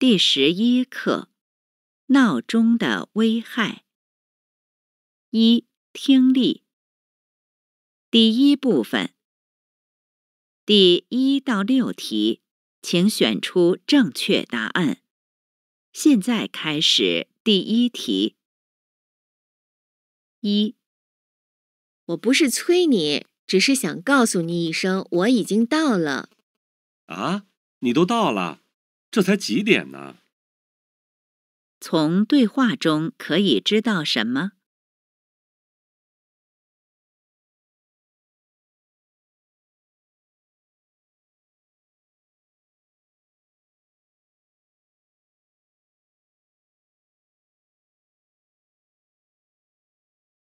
第十一课，闹钟的危害。一、听力。第一部分。第一到六题，请选出正确答案。现在开始第一题。一，我不是催你，只是想告诉你一声，我已经到了。啊，你都到了。这才几点呢？从对话中可以知道什么？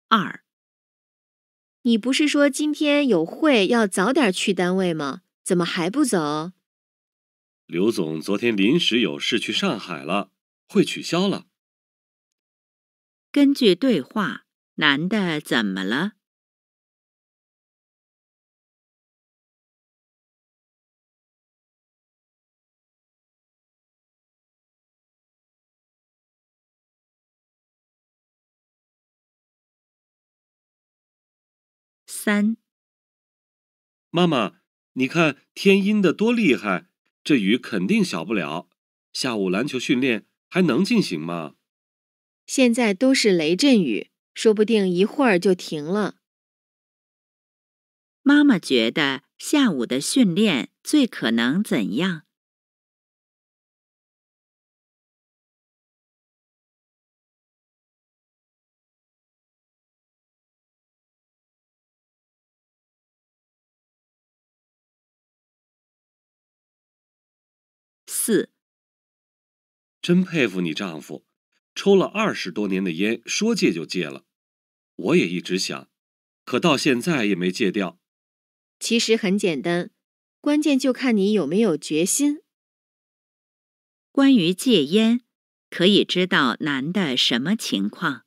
二，你不是说今天有会要早点去单位吗？怎么还不走？刘总昨天临时有事去上海了，会取消了。根据对话，男的怎么了？三。妈妈，你看天阴的多厉害！这雨肯定小不了，下午篮球训练还能进行吗？现在都是雷阵雨，说不定一会儿就停了。妈妈觉得下午的训练最可能怎样？四，真佩服你丈夫，抽了二十多年的烟，说戒就戒了。我也一直想，可到现在也没戒掉。其实很简单，关键就看你有没有决心。关于戒烟，可以知道男的什么情况。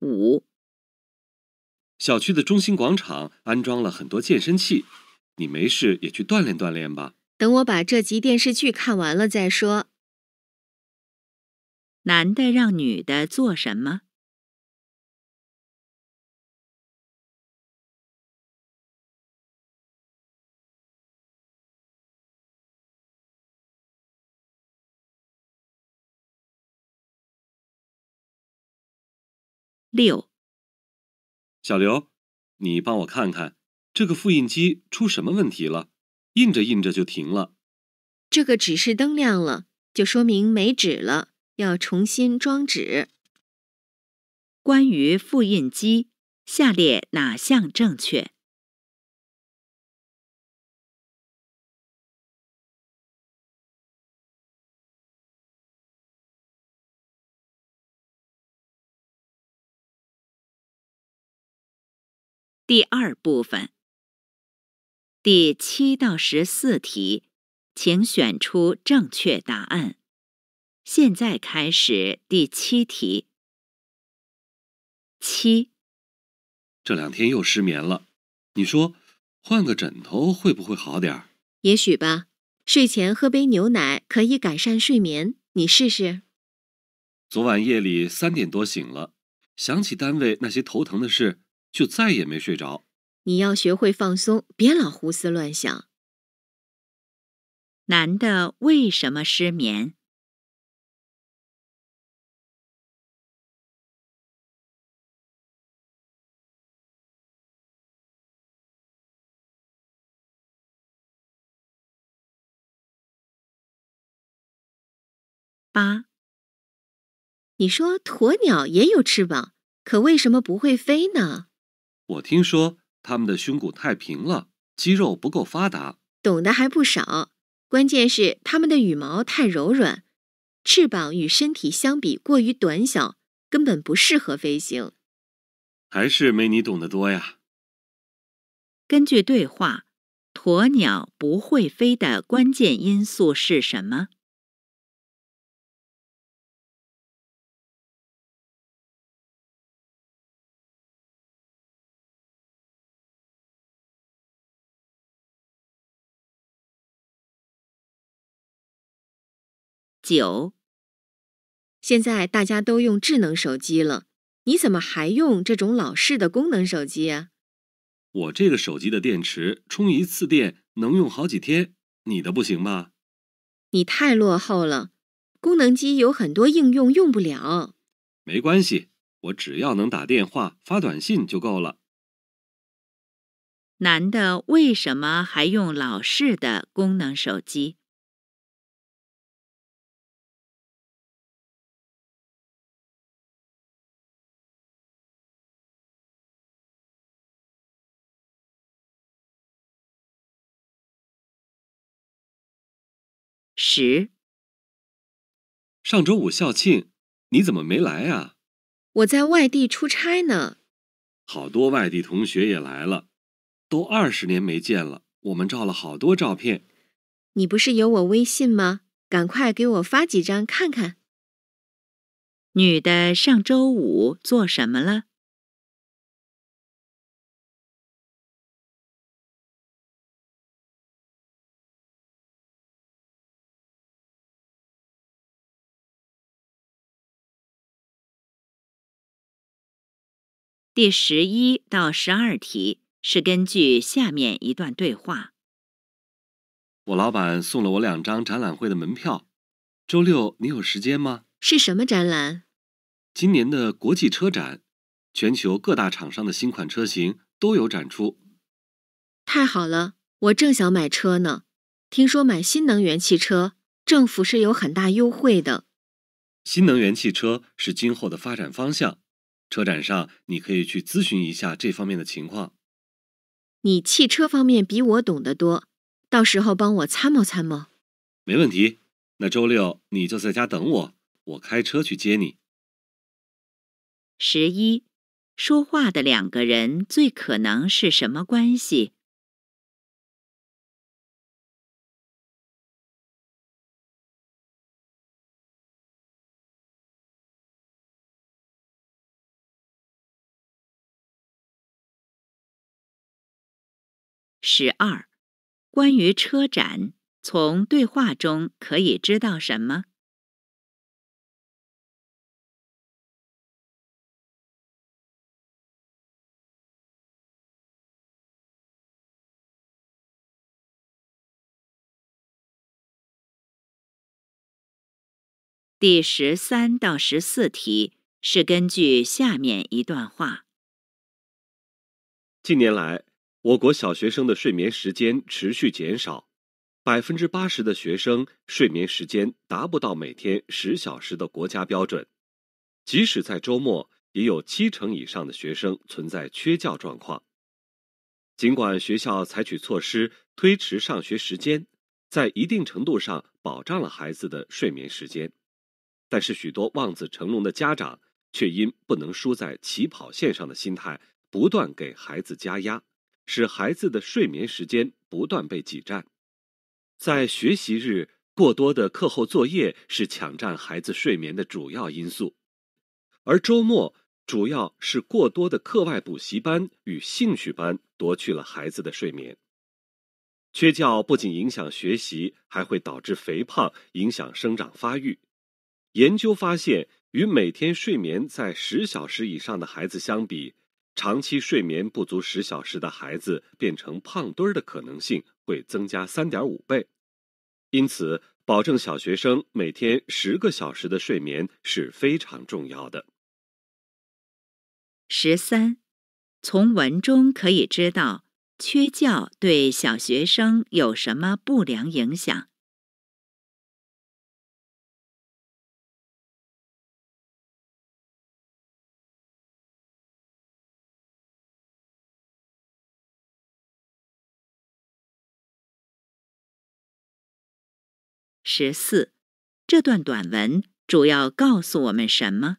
五，小区的中心广场安装了很多健身器，你没事也去锻炼锻炼吧。等我把这集电视剧看完了再说。男的让女的做什么？六，小刘，你帮我看看，这个复印机出什么问题了？印着印着就停了。这个指示灯亮了，就说明没纸了，要重新装纸。关于复印机，下列哪项正确？第二部分，第七到十四题，请选出正确答案。现在开始第七题。七，这两天又失眠了，你说换个枕头会不会好点儿？也许吧，睡前喝杯牛奶可以改善睡眠，你试试。昨晚夜里三点多醒了，想起单位那些头疼的事。就再也没睡着。你要学会放松，别老胡思乱想。男的为什么失眠？八，你说鸵鸟也有翅膀，可为什么不会飞呢？我听说他们的胸骨太平了，肌肉不够发达，懂得还不少。关键是他们的羽毛太柔软，翅膀与身体相比过于短小，根本不适合飞行。还是没你懂得多呀。根据对话，鸵鸟不会飞的关键因素是什么？九。现在大家都用智能手机了，你怎么还用这种老式的功能手机呀？我这个手机的电池充一次电能用好几天，你的不行吧？你太落后了，功能机有很多应用用不了。没关系，我只要能打电话、发短信就够了。男的为什么还用老式的功能手机？十，上周五校庆，你怎么没来啊？我在外地出差呢。好多外地同学也来了，都二十年没见了，我们照了好多照片。你不是有我微信吗？赶快给我发几张看看。女的上周五做什么了？第十一到十二题是根据下面一段对话。我老板送了我两张展览会的门票，周六你有时间吗？是什么展览？今年的国际车展，全球各大厂商的新款车型都有展出。太好了，我正想买车呢。听说买新能源汽车，政府是有很大优惠的。新能源汽车是今后的发展方向。车展上，你可以去咨询一下这方面的情况。你汽车方面比我懂得多，到时候帮我参谋参谋。没问题，那周六你就在家等我，我开车去接你。十一，说话的两个人最可能是什么关系？十二，关于车展，从对话中可以知道什么？第十三到十四题是根据下面一段话：近年来。我国小学生的睡眠时间持续减少，百分之八十的学生睡眠时间达不到每天十小时的国家标准，即使在周末，也有七成以上的学生存在缺觉状况。尽管学校采取措施推迟上学时间，在一定程度上保障了孩子的睡眠时间，但是许多望子成龙的家长却因不能输在起跑线上的心态，不断给孩子加压。使孩子的睡眠时间不断被挤占，在学习日过多的课后作业是抢占孩子睡眠的主要因素，而周末主要是过多的课外补习班与兴趣班夺去了孩子的睡眠。缺觉不仅影响学习，还会导致肥胖，影响生长发育。研究发现，与每天睡眠在十小时以上的孩子相比，长期睡眠不足十小时的孩子变成胖墩儿的可能性会增加三点五倍，因此保证小学生每天十个小时的睡眠是非常重要的。十三，从文中可以知道，缺觉对小学生有什么不良影响？十四，这段短文主要告诉我们什么？